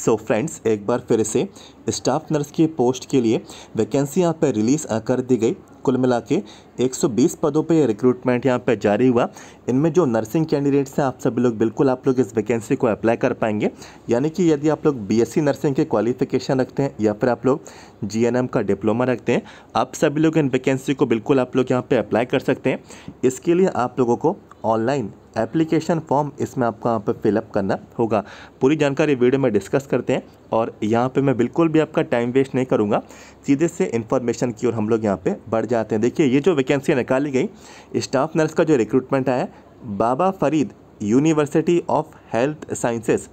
सो so friends एक बार फिर से स्टाफ नर्स की पोस्ट के लिए वैकेंसी यहाँ पर रिलीज़ कर दी गई कुल मिला के 120 पदों पे रिक्रूटमेंट यहाँ पे जारी हुआ इनमें जो नर्सिंग कैंडिडेट्स हैं आप सभी लोग बिल्कुल आप लोग इस वैकेंसी को अप्लाई कर पाएंगे यानी कि यदि आप लोग बीएससी नर्सिंग के क्वालिफिकेशन रखते हैं या फिर आप लोग जीएनएम का डिप्लोमा रखते हैं आप सभी लोग इन वैकेंसी को बिल्कुल आप लोग यहाँ पर अप्लाई कर सकते हैं इसके लिए आप लोगों को ऑनलाइन एप्लीकेशन फॉर्म इसमें आपको यहाँ पर फिलअप करना होगा पूरी जानकारी वीडियो में डिस्कस करते हैं और यहाँ पे मैं बिल्कुल भी आपका टाइम वेस्ट नहीं करूँगा सीधे से इन्फॉर्मेशन की ओर हम लोग यहाँ पे बढ़ जाते हैं देखिए ये जो वैकेंसी निकाली गई स्टाफ नर्स का जो रिक्रूटमेंट आया Baba Farid university of health sciences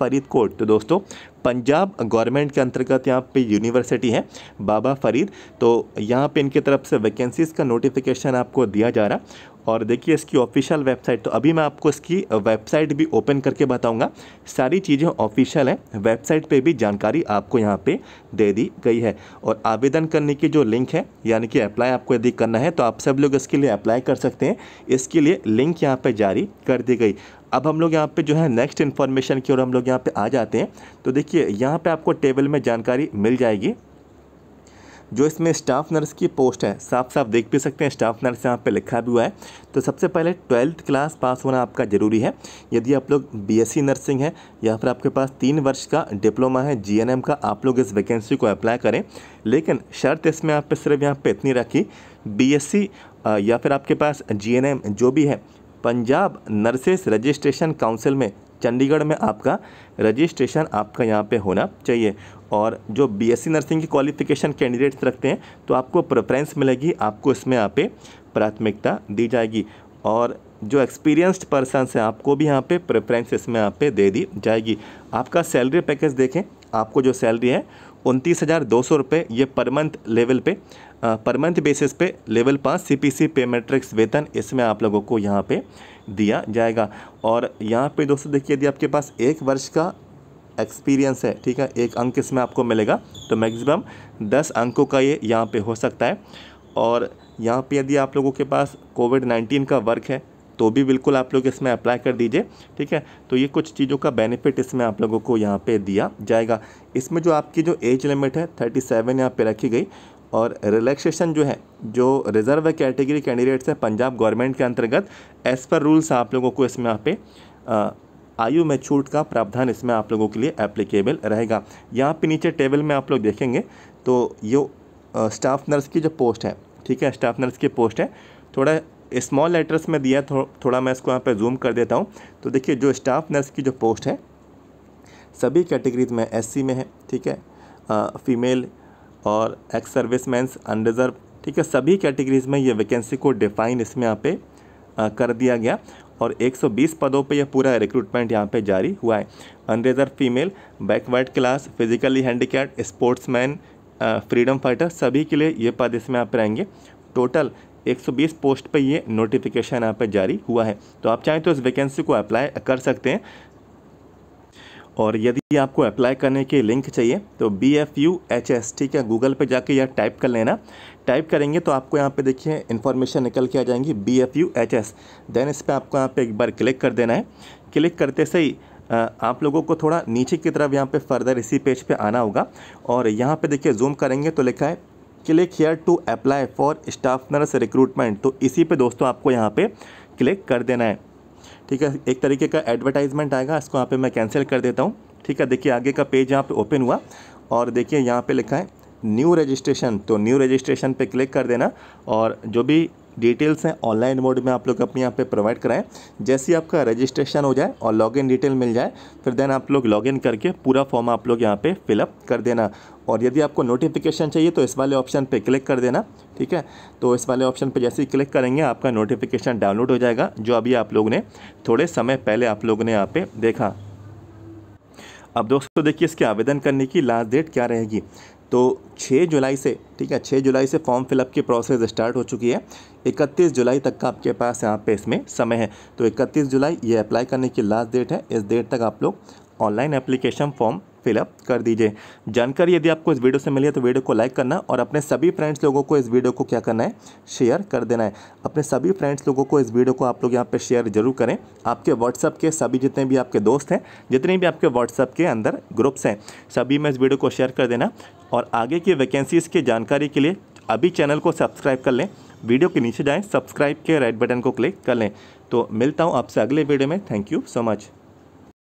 Faridkot तो दोस्तों पंजाब गवर्नमेंट के अंतर्गत यहाँ पे यूनिवर्सिटी है बाबा फरीद तो यहाँ पे इनके तरफ से वैकेंसीज़ का नोटिफिकेशन आपको दिया जा रहा और देखिए इसकी ऑफिशियल वेबसाइट तो अभी मैं आपको इसकी वेबसाइट भी ओपन करके बताऊंगा सारी चीज़ें ऑफिशियल हैं वेबसाइट पे भी जानकारी आपको यहाँ पे दे दी गई है और आवेदन करने की जो लिंक है यानी कि अप्लाई आपको यदि करना है तो आप सब लोग इसके लिए अप्लाई कर सकते हैं इसके लिए लिंक यहाँ पर जारी कर दी गई अब हम लोग यहाँ पे जो है नेक्स्ट इन्फॉर्मेशन की ओर हम लोग यहाँ पे आ जाते हैं तो देखिए यहाँ पे आपको टेबल में जानकारी मिल जाएगी जो इसमें स्टाफ नर्स की पोस्ट है साफ साफ देख भी सकते हैं स्टाफ नर्स यहाँ पे लिखा भी हुआ है तो सबसे पहले ट्वेल्थ क्लास पास होना आपका ज़रूरी है यदि आप लोग बीएससी नर्सिंग है या फिर आपके पास तीन वर्ष का डिप्लोमा है जीएनएम का आप लोग इस वैकेंसी को अप्लाई करें लेकिन शर्त इसमें आप सिर्फ यहाँ पर इतनी रखी बी या फिर आपके पास जी जो भी है पंजाब नर्सेस रजिस्ट्रेशन काउंसिल में चंडीगढ़ में आपका रजिस्ट्रेशन आपका यहाँ पे होना चाहिए और जो बीएससी नर्सिंग की क्वालिफिकेशन कैंडिडेट्स रखते हैं तो आपको प्रेफरेंस मिलेगी आपको इसमें यहाँ पे प्राथमिकता दी जाएगी और जो एक्सपीरियंस्ड पर्सन हैं आपको भी यहाँ पे प्रेफरेंस इसमें यहाँ पे दे दी जाएगी आपका सैलरी पैकेज देखें आपको जो सैलरी है उनतीस हज़ार दो सौ रुपये ये पर मंथ लेवल पे पर मंथ बेसिस पे लेवल पाँच सी पी सी पे मेट्रिक्स वेतन इसमें आप लोगों को यहाँ पे दिया जाएगा और यहाँ पे दोस्तों देखिए यदि आपके पास एक वर्ष का एक्सपीरियंस है ठीक है एक अंक इसमें आपको मिलेगा तो मैक्सिमम दस अंकों का ये यहाँ पर हो सकता है और यहाँ पे यदि आप लोगों के पास कोविड नाइन्टीन का वर्क है तो भी बिल्कुल आप लोग इसमें अप्लाई कर दीजिए ठीक है तो ये कुछ चीज़ों का बेनिफिट इसमें आप लोगों को यहाँ पे दिया जाएगा इसमें जो आपकी जो एज लिमिट है थर्टी सेवन यहाँ पर रखी गई और रिलैक्सेशन जो है जो रिजर्व कैटेगरी कैंडिडेट्स है पंजाब गवर्नमेंट के अंतर्गत एज पर रूल्स आप लोगों को इसमें यहाँ पे आयु में छूट का प्रावधान इसमें आप लोगों के लिए एप्लीकेबल रहेगा यहाँ पे नीचे टेबल में आप लोग देखेंगे तो यो स्टाफ नर्स की जो पोस्ट है ठीक है स्टाफ नर्स की पोस्ट है थोड़ा स्मॉल लेटर्स में दिया थो, थोड़ा मैं इसको यहाँ पर जूम कर देता हूँ तो देखिए जो स्टाफ नर्स की जो पोस्ट है सभी कैटेगरीज में एस में है ठीक है फीमेल और एक्स सर्विस मैंस अनरिजर्व ठीक है सभी कैटेगरीज में ये वैकेंसी को डिफाइन इसमें यहाँ पे आ, कर दिया गया और 120 पदों पे यह पूरा रिक्रूटमेंट यहाँ पे जारी हुआ है unreserve female backward class physically handicap sportsman freedom fighter सभी के लिए ये पद इसमें यहाँ पे रहेंगे टोटल 120 पोस्ट पे ये नोटिफिकेशन यहाँ पे जारी हुआ है तो आप चाहें तो इस वैकेंसी को अप्लाई कर सकते हैं और यदि आपको अप्लाई करने की लिंक चाहिए तो B F U H S ठीक है गूगल पर जाके यह टाइप कर लेना टाइप करेंगे तो आपको यहाँ पे देखिए इन्फॉर्मेशन निकल के आ जाएंगी B F U H S then इस पर आपको यहाँ पे एक बार क्लिक कर देना है क्लिक करते से ही आप लोगों को थोड़ा नीचे की तरफ यहाँ पे फर्दर इसी पेज पे आना होगा और यहाँ पे देखिए जूम करेंगे तो लिखा है click here to apply for staff nurse recruitment तो इसी पे दोस्तों आपको यहाँ पे क्लिक कर देना है ठीक है एक तरीके का एडवर्टाइजमेंट आएगा इसको यहाँ पे मैं कैंसिल कर देता हूँ ठीक है देखिए आगे का पेज यहाँ पे ओपन हुआ और देखिए यहाँ पे लिखा है न्यू रजिस्ट्रेशन तो न्यू रजिस्ट्रेशन पे क्लिक कर देना और जो भी डिटेल्स हैं ऑनलाइन मोड में आप लोग अपने यहाँ पे प्रोवाइड कराएं जैसे ही आपका रजिस्ट्रेशन हो जाए और लॉगिन डिटेल मिल जाए फिर देन आप लोग लॉगिन करके पूरा फॉर्म आप लोग यहाँ पे फिलअप कर देना और यदि आपको नोटिफिकेशन चाहिए तो इस वाले ऑप्शन पे क्लिक कर देना ठीक है तो इस वाले ऑप्शन पे जैसे ही क्लिक करेंगे आपका नोटिफिकेशन डाउनलोड हो जाएगा जो अभी आप लोग ने थोड़े समय पहले आप लोग ने यहाँ पर देखा अब दोस्तों देखिए इसके आवेदन करने की लास्ट डेट क्या रहेगी तो 6 जुलाई से ठीक है 6 जुलाई से फॉर्म फिलअप की प्रोसेस स्टार्ट हो चुकी है 31 जुलाई तक का आपके पास यहाँ पे इसमें समय है तो 31 जुलाई ये अप्लाई करने की लास्ट डेट है इस डेट तक आप लोग ऑनलाइन एप्लीकेशन फॉर्म फिलअप कर दीजिए जानकारी यदि आपको इस वीडियो से मिली है तो वीडियो को लाइक करना और अपने सभी फ्रेंड्स लोगों को इस वीडियो को क्या करना है शेयर कर देना है अपने सभी फ्रेंड्स लोगों को इस वीडियो को आप लोग यहाँ पर शेयर जरूर करें आपके व्हाट्सअप के सभी जितने भी आपके दोस्त हैं जितने भी आपके व्हाट्सअप के अंदर ग्रुप्स हैं सभी में इस वीडियो को शेयर कर देना और आगे की वैकेंसीज़ की जानकारी के लिए अभी चैनल को सब्सक्राइब कर लें वीडियो के नीचे जाएं सब्सक्राइब के रेड बटन को क्लिक कर लें तो मिलता हूं आपसे अगले वीडियो में थैंक यू सो मच